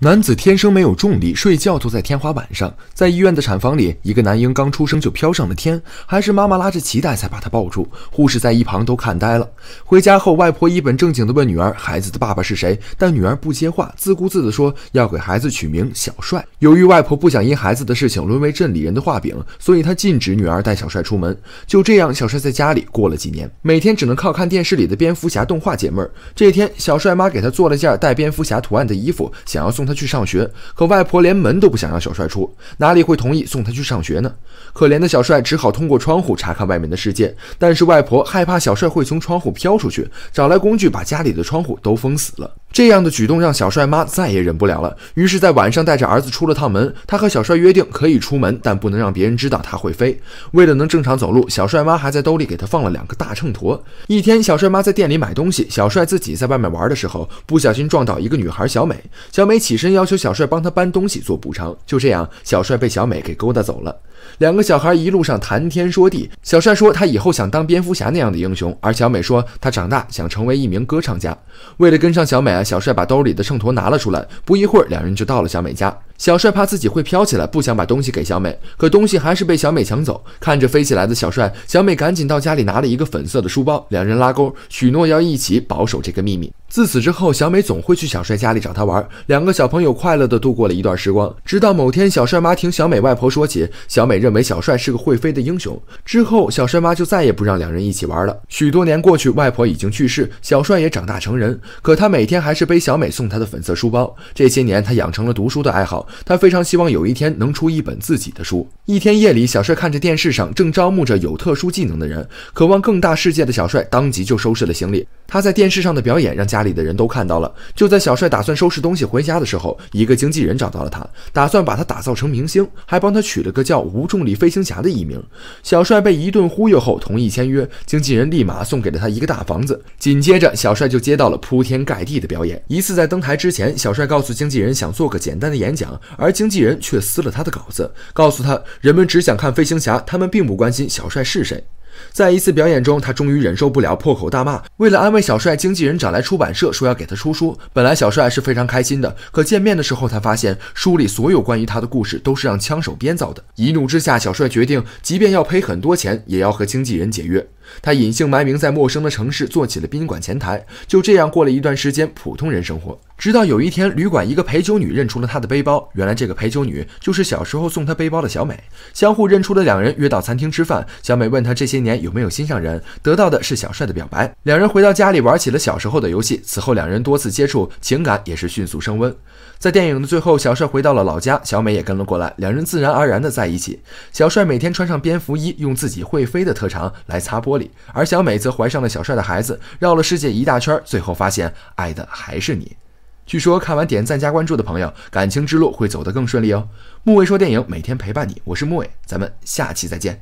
男子天生没有重力，睡觉都在天花板上。在医院的产房里，一个男婴刚出生就飘上了天，还是妈妈拉着脐带才把他抱住。护士在一旁都看呆了。回家后，外婆一本正经地问女儿：“孩子的爸爸是谁？”但女儿不接话，自顾自地说要给孩子取名小帅。由于外婆不想因孩子的事情沦为镇里人的画饼，所以她禁止女儿带小帅出门。就这样，小帅在家里过了几年，每天只能靠看电视里的蝙蝠侠动画解闷儿。这天，小帅妈给他做了件带蝙蝠侠图案的衣服，想要送。他去上学，可外婆连门都不想让小帅出，哪里会同意送他去上学呢？可怜的小帅只好通过窗户查看外面的世界，但是外婆害怕小帅会从窗户飘出去，找来工具把家里的窗户都封死了。这样的举动让小帅妈再也忍不了了，于是，在晚上带着儿子出了趟门。他和小帅约定可以出门，但不能让别人知道他会飞。为了能正常走路，小帅妈还在兜里给他放了两个大秤砣。一天，小帅妈在店里买东西，小帅自己在外面玩的时候，不小心撞倒一个女孩小美。小美起。身要求小帅帮他搬东西做补偿，就这样，小帅被小美给勾搭走了。两个小孩一路上谈天说地，小帅说他以后想当蝙蝠侠那样的英雄，而小美说她长大想成为一名歌唱家。为了跟上小美啊，小帅把兜里的秤砣拿了出来。不一会儿，两人就到了小美家。小帅怕自己会飘起来，不想把东西给小美，可东西还是被小美抢走。看着飞起来的小帅，小美赶紧到家里拿了一个粉色的书包，两人拉钩，许诺要一起保守这个秘密。自此之后，小美总会去小帅家里找他玩，两个小朋友快乐地度过了一段时光。直到某天，小帅妈听小美外婆说起小。美认为小帅是个会飞的英雄，之后小帅妈就再也不让两人一起玩了。许多年过去，外婆已经去世，小帅也长大成人，可他每天还是背小美送他的粉色书包。这些年，他养成了读书的爱好，他非常希望有一天能出一本自己的书。一天夜里，小帅看着电视上正招募着有特殊技能的人，渴望更大世界的小帅当即就收拾了行李。他在电视上的表演让家里的人都看到了。就在小帅打算收拾东西回家的时候，一个经纪人找到了他，打算把他打造成明星，还帮他取了个叫。无重力飞行侠的艺名，小帅被一顿忽悠后同意签约，经纪人立马送给了他一个大房子。紧接着，小帅就接到了铺天盖地的表演。一次在登台之前，小帅告诉经纪人想做个简单的演讲，而经纪人却撕了他的稿子，告诉他人们只想看飞行侠，他们并不关心小帅是谁。在一次表演中，他终于忍受不了，破口大骂。为了安慰小帅，经纪人找来出版社，说要给他出书。本来小帅是非常开心的，可见面的时候，他发现书里所有关于他的故事都是让枪手编造的。一怒之下，小帅决定，即便要赔很多钱，也要和经纪人解约。他隐姓埋名，在陌生的城市做起了宾馆前台。就这样过了一段时间，普通人生活。直到有一天，旅馆一个陪酒女认出了他的背包。原来这个陪酒女就是小时候送他背包的小美。相互认出的两人约到餐厅吃饭。小美问他这些年有没有心上人，得到的是小帅的表白。两人回到家里玩起了小时候的游戏。此后两人多次接触，情感也是迅速升温。在电影的最后，小帅回到了老家，小美也跟了过来，两人自然而然的在一起。小帅每天穿上蝙蝠衣，用自己会飞的特长来擦玻璃。而小美则怀上了小帅的孩子，绕了世界一大圈，最后发现爱的还是你。据说看完点赞加关注的朋友，感情之路会走得更顺利哦。木卫说电影每天陪伴你，我是木卫，咱们下期再见。